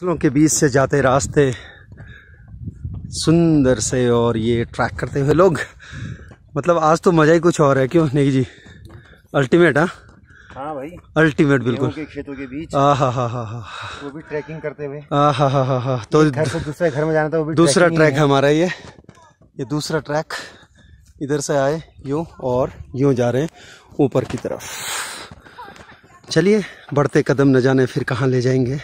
फसलों के बीच से जाते रास्ते सुंदर से और ये ट्रैक करते हुए लोग मतलब आज तो मज़ा ही कुछ और है क्यों नहीं जी अल्टीमेट हाँ हाँ भाई अल्टीमेट बिल्कुल खेतों के बीच हाँ हाँ हाँ हाँ हाँ भी ट्रैकिंग करते हुए हाँ हाँ हाँ हाँ तो घर से दूसरे घर में जाना था वो भी दूसरा ट्रैक हमारा ये ये दूसरा ट्रैक इधर से आए यूँ और यूँ जा रहे हैं ऊपर की तरफ चलिए बढ़ते कदम न जाने फिर कहाँ ले जाएंगे